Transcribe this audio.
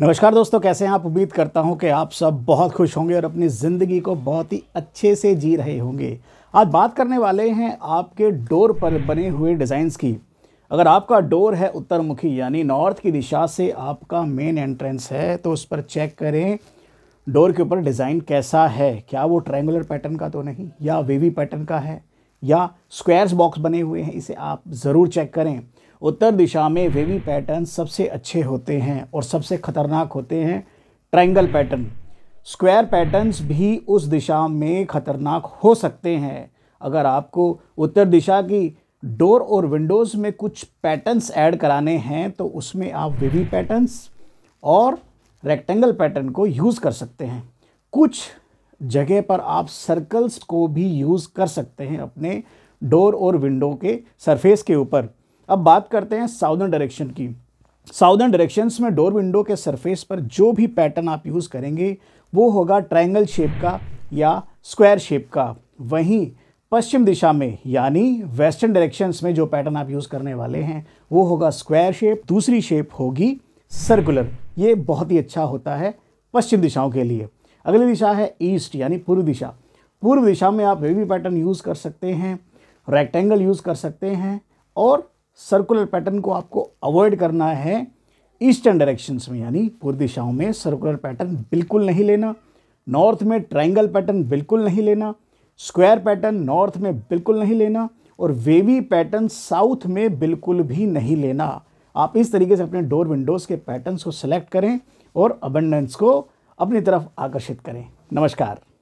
नमस्कार दोस्तों कैसे हैं आप उम्मीद करता हूं कि आप सब बहुत खुश होंगे और अपनी ज़िंदगी को बहुत ही अच्छे से जी रहे होंगे आज बात करने वाले हैं आपके डोर पर बने हुए डिज़ाइंस की अगर आपका डोर है उत्तरमुखी यानी नॉर्थ की दिशा से आपका मेन एंट्रेंस है तो उस पर चेक करें डोर के ऊपर डिज़ाइन कैसा है क्या वो ट्रैंगुलर पैटर्न का तो नहीं या वेवी पैटर्न का है या स्क्वायर्स बॉक्स बने हुए हैं इसे आप ज़रूर चेक करें उत्तर दिशा में वेवी पैटर्न सबसे अच्छे होते हैं और सबसे खतरनाक होते हैं ट्रायंगल पैटर्न स्क्वायर पैटर्न्स भी उस दिशा में खतरनाक हो सकते हैं अगर आपको उत्तर दिशा की डोर और विंडोज़ में कुछ पैटर्न्स ऐड कराने हैं तो उसमें आप वेवी पैटर्न्स और रेक्टेंगल पैटर्न को यूज़ कर सकते हैं कुछ जगह पर आप सर्कल्स को भी यूज़ कर सकते हैं अपने डोर और विंडो के सरफेस के ऊपर अब बात करते हैं साउदर्न डायरेक्शन की साउदर्न डायरेक्शंस में डोर विंडो के सरफेस पर जो भी पैटर्न आप यूज़ करेंगे वो होगा ट्रायंगल शेप का या स्क्वायर शेप का वहीं पश्चिम दिशा में यानी वेस्टर्न डायरेक्शंस में जो पैटर्न आप यूज़ करने वाले हैं वो होगा स्क्वायर शेप दूसरी शेप होगी सर्कुलर ये बहुत ही अच्छा होता है पश्चिम दिशाओं के लिए अगली दिशा है ईस्ट यानी पूर्व दिशा पूर्व दिशा में आप वे भी पैटर्न यूज़ कर सकते हैं रेक्टेंगल यूज़ कर सकते हैं और सर्कुलर पैटर्न को आपको अवॉइड करना है ईस्टर्न डायरेक्शंस में यानी पूर्व दिशाओं में सर्कुलर पैटर्न बिल्कुल नहीं लेना नॉर्थ में ट्राइंगल पैटर्न बिल्कुल नहीं लेना स्क्वायर पैटर्न नॉर्थ में बिल्कुल नहीं लेना और वेवी पैटर्न साउथ में बिल्कुल भी नहीं लेना आप इस तरीके से अपने डोर विंडोज़ के पैटर्न्स को सिलेक्ट करें और अबंडेंस को अपनी तरफ आकर्षित करें नमस्कार